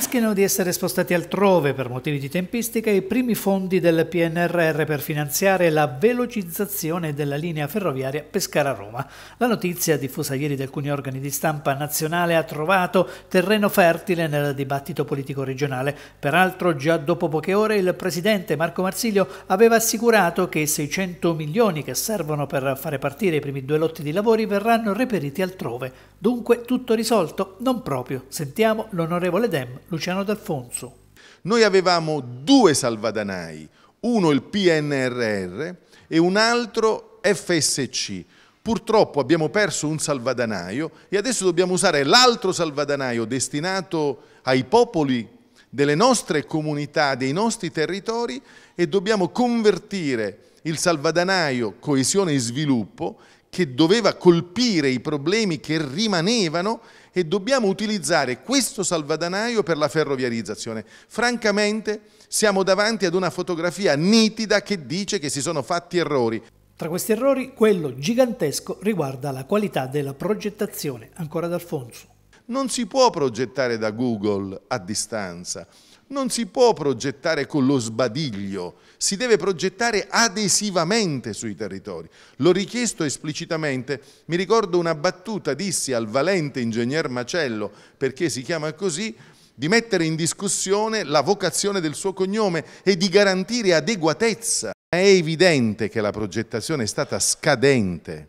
Rischiano di essere spostati altrove per motivi di tempistica i primi fondi del PNRR per finanziare la velocizzazione della linea ferroviaria Pescara-Roma. La notizia diffusa ieri da alcuni organi di stampa nazionale ha trovato terreno fertile nel dibattito politico regionale. Peraltro già dopo poche ore il presidente Marco Marsiglio aveva assicurato che i 600 milioni che servono per fare partire i primi due lotti di lavori verranno reperiti altrove. Dunque tutto risolto? Non proprio. Sentiamo l'onorevole Dem Luciano D'Alfonso. Noi avevamo due salvadanai, uno il PNRR e un altro FSC. Purtroppo abbiamo perso un salvadanaio e adesso dobbiamo usare l'altro salvadanaio destinato ai popoli delle nostre comunità, dei nostri territori e dobbiamo convertire il salvadanaio coesione e sviluppo che doveva colpire i problemi che rimanevano e dobbiamo utilizzare questo salvadanaio per la ferroviarizzazione. Francamente siamo davanti ad una fotografia nitida che dice che si sono fatti errori. Tra questi errori quello gigantesco riguarda la qualità della progettazione, ancora D'Alfonso. Non si può progettare da Google a distanza non si può progettare con lo sbadiglio, si deve progettare adesivamente sui territori. L'ho richiesto esplicitamente, mi ricordo una battuta, dissi al valente ingegner Macello, perché si chiama così, di mettere in discussione la vocazione del suo cognome e di garantire adeguatezza. È evidente che la progettazione è stata scadente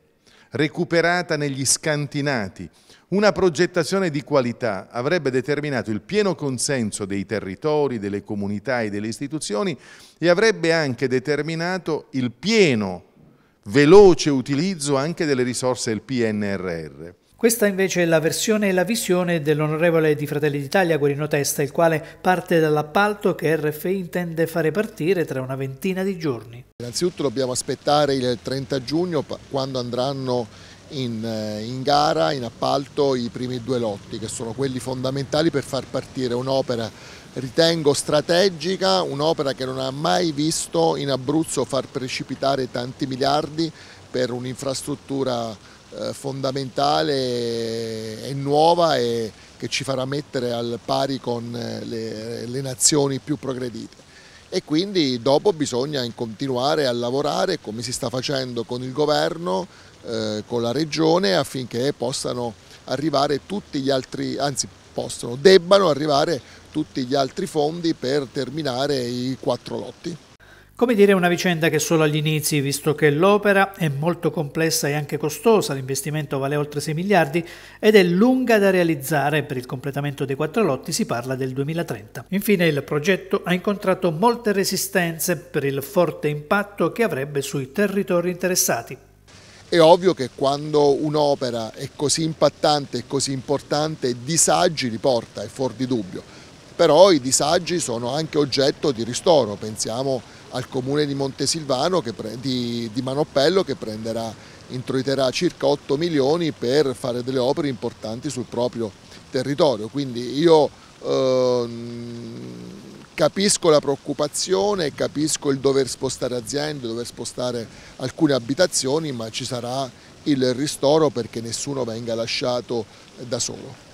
recuperata negli scantinati. Una progettazione di qualità avrebbe determinato il pieno consenso dei territori, delle comunità e delle istituzioni e avrebbe anche determinato il pieno, veloce utilizzo anche delle risorse del PNRR. Questa invece è la versione e la visione dell'onorevole di Fratelli d'Italia Guarino Testa, il quale parte dall'appalto che RFI intende fare partire tra una ventina di giorni. Innanzitutto dobbiamo aspettare il 30 giugno quando andranno in, eh, in gara, in appalto, i primi due lotti che sono quelli fondamentali per far partire un'opera ritengo strategica, un'opera che non ha mai visto in Abruzzo far precipitare tanti miliardi per un'infrastruttura eh, fondamentale e nuova e che ci farà mettere al pari con eh, le, le nazioni più progredite e quindi dopo bisogna continuare a lavorare come si sta facendo con il governo, eh, con la regione affinché possano arrivare tutti gli altri, anzi possono, debbano arrivare tutti gli altri fondi per terminare i quattro lotti. Come dire, è una vicenda che solo agli inizi, visto che l'opera è molto complessa e anche costosa, l'investimento vale oltre 6 miliardi ed è lunga da realizzare, per il completamento dei quattro lotti si parla del 2030. Infine il progetto ha incontrato molte resistenze per il forte impatto che avrebbe sui territori interessati. È ovvio che quando un'opera è così impattante e così importante disagi riporta, è fuori di dubbio, però i disagi sono anche oggetto di ristoro, pensiamo al comune di Montesilvano che pre- di, di Manoppello che prenderà, introiterà circa 8 milioni per fare delle opere importanti sul proprio territorio. Quindi io ehm, capisco la preoccupazione, capisco il dover spostare aziende, dover spostare alcune abitazioni, ma ci sarà il ristoro perché nessuno venga lasciato eh, da solo.